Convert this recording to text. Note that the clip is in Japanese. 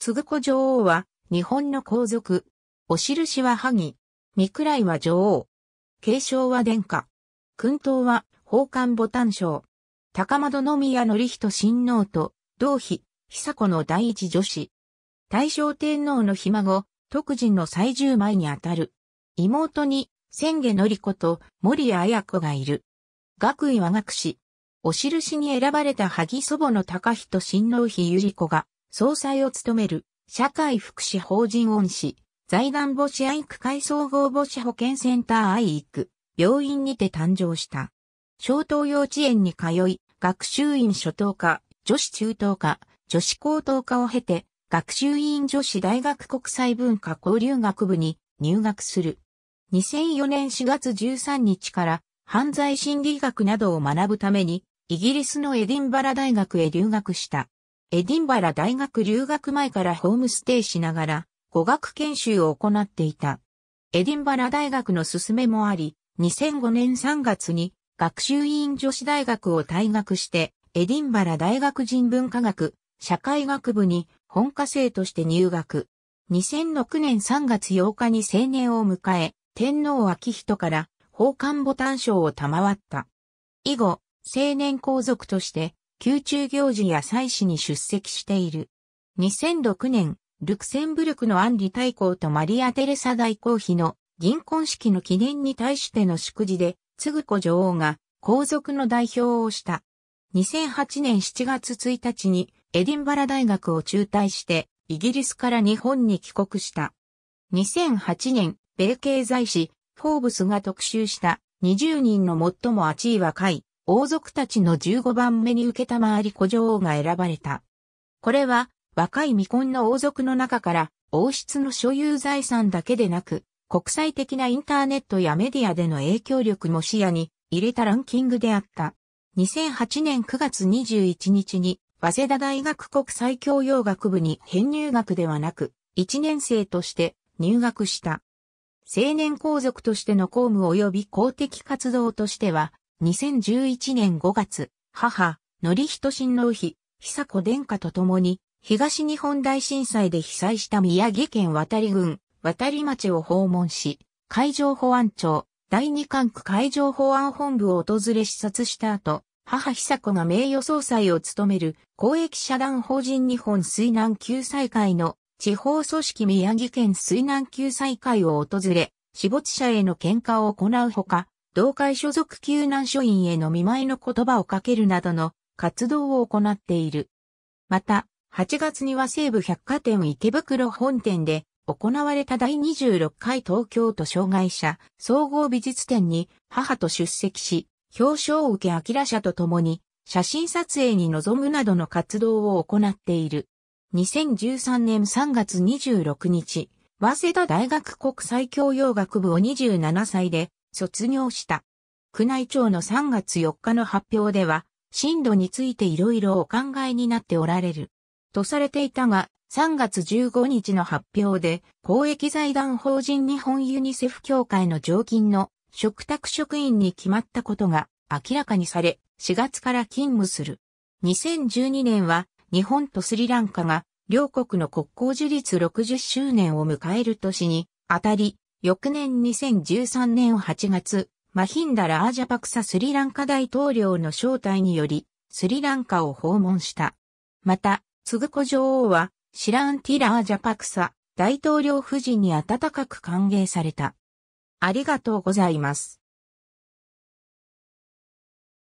つぐこ女王は、日本の皇族。お印は萩。三位は女王。継承は殿下。君党は、宝冠牡丹賞。高円宮典人親王と、同妃、久子の第一女子。大正天皇のひ孫、徳人の最重枚にあたる。妹に、千家典子と森谷綾子がいる。学位は学士。お印に選ばれた萩祖母の高人親王妃百合子が、総裁を務める、社会福祉法人恩師、財団母子愛育会総合母子保健センター愛育、病院にて誕生した。小東幼稚園に通い、学習院初等科、女子中等科、女子高等科を経て、学習院女子大学国際文化交流学部に入学する。2004年4月13日から犯罪心理学などを学ぶために、イギリスのエディンバラ大学へ留学した。エディンバラ大学留学前からホームステイしながら語学研修を行っていた。エディンバラ大学の勧めもあり、2005年3月に学習院女子大学を退学して、エディンバラ大学人文科学、社会学部に本科生として入学。2006年3月8日に青年を迎え、天皇昭人から奉還ボタン賞を賜った。以後、青年皇族として宮中行事や祭祀に出席している。2006年、ルクセンブルクのアンリ大公とマリア・テレサ大公妃の銀婚式の記念に対しての祝辞で、つぐ子女王が皇族の代表をした。2008年7月1日にエディンバラ大学を中退してイギリスから日本に帰国した。2008年、米経済誌フォーブスが特集した20人の最も熱いは会。王族たちの15番目に受けたまわり古女王が選ばれた。これは、若い未婚の王族の中から、王室の所有財産だけでなく、国際的なインターネットやメディアでの影響力も視野に入れたランキングであった。2008年9月21日に、早稲田大学国際教養学部に編入学ではなく、1年生として入学した。青年皇族としての公務及び公的活動としては、2011年5月、母、則の親王妃、久子殿下と共に、東日本大震災で被災した宮城県渡り郡、渡り町を訪問し、海上保安庁、第二管区海上保安本部を訪れ視察した後、母久子が名誉総裁を務める公益社団法人日本水難救済会の地方組織宮城県水難救済会を訪れ、死没者への喧嘩を行うほか、同会所属救難所員への見舞いの言葉をかけるなどの活動を行っている。また、8月には西武百貨店池袋本店で行われた第26回東京都障害者総合美術展に母と出席し、表彰を受け明社と共に写真撮影に臨むなどの活動を行っている。2013年3月26日、早稲田大学国際教養学部を27歳で卒業した。宮内庁の3月4日の発表では、震度についていろいろお考えになっておられる。とされていたが、3月15日の発表で、公益財団法人日本ユニセフ協会の常勤の嘱託職員に決まったことが明らかにされ、4月から勤務する。2012年は、日本とスリランカが両国の国交樹立60周年を迎える年に、あたり、翌年2013年8月、マヒンダ・ラージャパクサスリランカ大統領の招待により、スリランカを訪問した。また、ツグコ女王は、シランティ・ラージャパクサ、大統領夫人に温かく歓迎された。ありがとうございます。